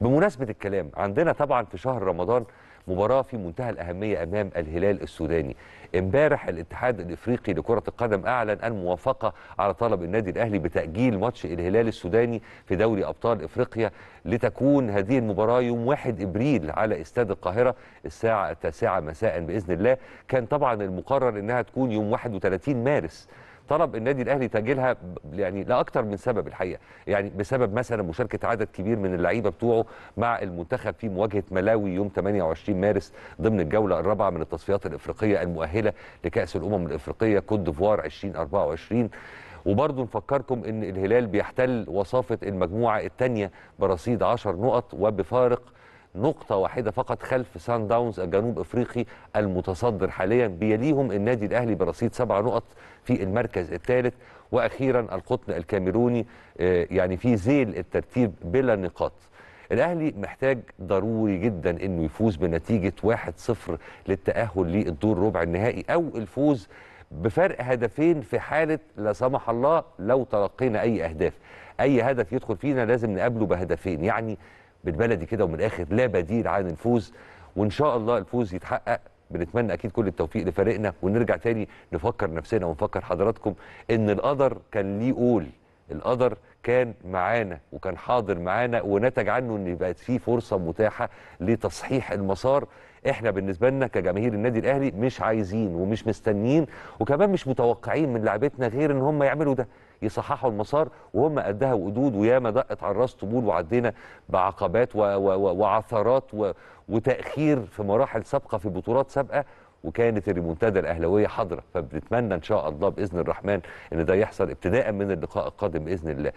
بمناسبة الكلام عندنا طبعا في شهر رمضان مباراة في منتهى الأهمية أمام الهلال السوداني امبارح الاتحاد الإفريقي لكرة القدم أعلن الموافقة على طلب النادي الأهلي بتأجيل ماتش الهلال السوداني في دوري أبطال إفريقيا لتكون هذه المباراة يوم 1 إبريل على استاد القاهرة الساعة 9 مساء بإذن الله كان طبعا المقرر أنها تكون يوم 31 مارس طلب النادي الاهلي تاجيلها يعني لاكثر من سبب الحقيقه يعني بسبب مثلا مشاركه عدد كبير من اللعيبه بتوعه مع المنتخب في مواجهه ملاوي يوم 28 مارس ضمن الجوله الرابعه من التصفيات الافريقيه المؤهله لكاس الامم الافريقيه كوت ديفوار 2024 وبرضه نفكركم ان الهلال بيحتل وصافه المجموعه الثانيه برصيد 10 نقط وبفارق نقطة واحدة فقط خلف سان داونز الجنوب افريقي المتصدر حاليا بيليهم النادي الاهلي برصيد سبع نقط في المركز الثالث واخيرا القطن الكاميروني آه، يعني في زيل الترتيب بلا نقاط الاهلي محتاج ضروري جدا انه يفوز بنتيجه 1-0 للتاهل للدور ربع النهائي او الفوز بفرق هدفين في حاله لا سمح الله لو تلقينا اي اهداف اي هدف يدخل فينا لازم نقابله بهدفين يعني بالبلدي كده ومن الاخر لا بديل عن الفوز وان شاء الله الفوز يتحقق بنتمنى اكيد كل التوفيق لفريقنا ونرجع تاني نفكر نفسنا ونفكر حضراتكم ان القدر كان ليه قول القدر كان معانا وكان حاضر معانا ونتج عنه ان بقت في فرصه متاحه لتصحيح المسار احنا بالنسبه لنا كجماهير النادي الاهلي مش عايزين ومش مستنيين وكمان مش متوقعين من لعبتنا غير ان هم يعملوا ده يصححوا المسار وهم قدها وقدود وياما دقت على الراس طبول وعدينا بعقبات و... و... وعثرات و... وتاخير في مراحل سابقه في بطولات سابقه وكانت الريمونتادا الاهلاويه حاضره فبنتمنى ان شاء الله باذن الرحمن ان ده يحصل ابتداء من اللقاء القادم باذن الله